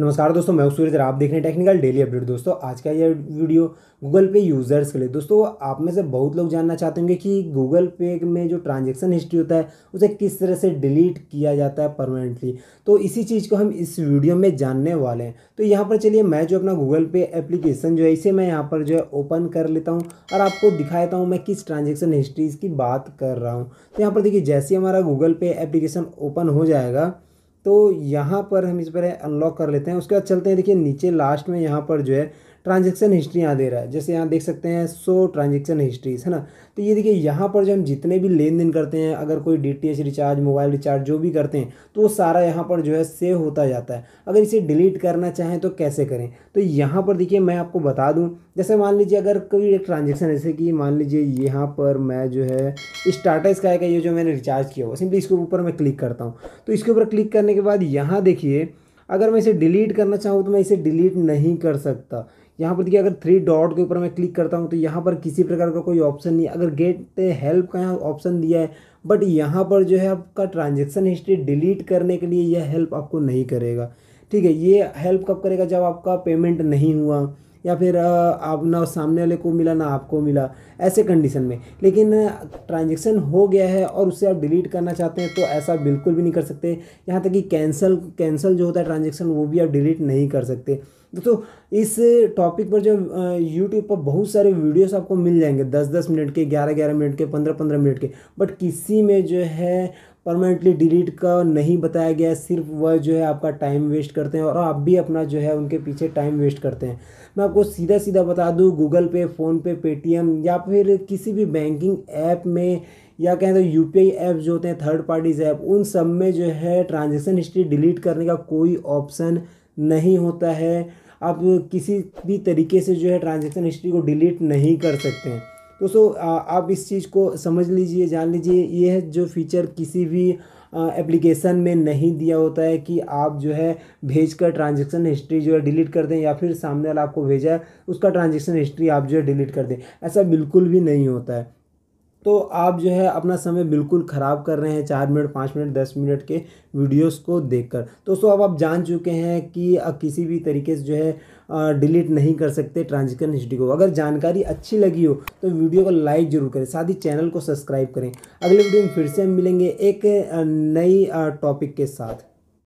नमस्कार दोस्तों मैं सूर्य आप देख रहे हैं टेक्निकल डेली अपडेट दोस्तों आज का यह वीडियो गूगल पे यूज़र्स के लिए दोस्तों आप में से बहुत लोग जानना चाहते होंगे कि गूगल पे में जो ट्रांजैक्शन हिस्ट्री होता है उसे किस तरह से डिलीट किया जाता है परमानेंटली तो इसी चीज़ को हम इस वीडियो में जानने वाले हैं तो यहाँ पर चलिए मैं जो अपना गूगल पे एप्लीकेशन जो है इसे मैं यहाँ पर जो है ओपन कर लेता हूँ और आपको दिखाता हूँ मैं किस ट्रांजेक्शन हिस्ट्रीज़ की बात कर रहा हूँ तो यहाँ पर देखिए जैसे हमारा गूगल पे एप्लीकेशन ओपन हो जाएगा तो यहाँ पर हम इस पर अनलॉक कर लेते हैं उसके बाद चलते हैं देखिए नीचे लास्ट में यहाँ पर जो है ट्रांजेक्शन हिस्ट्री यहाँ दे रहा है जैसे यहाँ देख सकते हैं सो ट्रांजेक्शन हिस्ट्रीज है ना तो ये देखिए यहाँ पर जो हम जितने भी लेन देन करते हैं अगर कोई डी रिचार्ज मोबाइल रिचार्ज जो भी करते हैं तो वो सारा यहाँ पर जो है सेव होता जाता है अगर इसे डिलीट करना चाहें तो कैसे करें तो यहाँ पर देखिए मैं आपको बता दूँ जैसे मान लीजिए अगर कोई एक ट्रांजेक्शन जैसे कि मान लीजिए यहाँ पर मैं जो है स्टार्टस का ये जो मैंने रिचार्ज किया हुआ सिंपली इसके ऊपर मैं क्लिक करता हूँ तो इसके ऊपर क्लिक करने के बाद यहाँ देखिए अगर मैं इसे डिलीट करना चाहूँ तो मैं इसे डिलीट नहीं कर सकता यहाँ पर देखिए अगर थ्री डॉट के ऊपर मैं क्लिक करता हूँ तो यहाँ पर किसी प्रकार का कोई ऑप्शन नहीं अगर गेट हेल्प का यहाँ ऑप्शन दिया है बट यहाँ पर जो है आपका ट्रांजेक्शन हिस्ट्री डिलीट करने के लिए यह हेल्प आपको नहीं करेगा ठीक है ये हेल्प कब करेगा जब आपका पेमेंट नहीं हुआ या फिर आप ना सामने वाले को मिला ना आपको मिला ऐसे कंडीशन में लेकिन ट्रांजेक्शन हो गया है और उसे आप डिलीट करना चाहते हैं तो ऐसा बिल्कुल भी नहीं कर सकते यहाँ तक कि कैंसल कैंसल जो होता है ट्रांजेक्शन वो भी आप डिलीट नहीं कर सकते दोस्तों इस टॉपिक पर जो यूट्यूब पर बहुत सारे वीडियोस आपको मिल जाएंगे दस दस मिनट के ग्यारह ग्यारह मिनट के पंद्रह पंद्रह मिनट के बट किसी में जो है परमानेंटली डिलीट का नहीं बताया गया है सिर्फ वह जो है आपका टाइम वेस्ट करते हैं और आप भी अपना जो है उनके पीछे टाइम वेस्ट करते हैं मैं आपको सीधा सीधा बता दूँ गूगल पे फ़ोन पे पेटीएम या फिर किसी भी बैंकिंग ऐप में या कहें तो यू पी आई ऐप जो होते हैं थर्ड पार्टीज ऐप उन सब में जो है ट्रांजेक्शन हिस्ट्री डिलीट करने का कोई ऑप्शन नहीं होता है आप किसी भी तरीके से जो है ट्रांजेक्शन हिस्ट्री को डिलीट नहीं कर सकते हैं दोस्तों आप इस चीज़ को समझ लीजिए जान लीजिए ये है जो फीचर किसी भी एप्लीकेशन में नहीं दिया होता है कि आप जो है भेज कर ट्रांजेक्शन हिस्ट्री जो है डिलीट कर दें या फिर सामने वाला आपको भेजा है उसका ट्रांजेक्शन हिस्ट्री आप जो है डिलीट कर दें ऐसा बिल्कुल भी नहीं होता है तो आप जो है अपना समय बिल्कुल ख़राब कर रहे हैं चार मिनट पाँच मिनट दस मिनट के वीडियोस को देखकर दोस्तों अब आप जान चुके हैं कि किसी भी तरीके से जो है डिलीट नहीं कर सकते ट्रांजिशन हिस्ट्री को अगर जानकारी अच्छी लगी हो तो वीडियो को लाइक ज़रूर करें साथ ही चैनल को सब्सक्राइब करें अगले वीडियो में फिर से हम मिलेंगे एक नई टॉपिक के साथ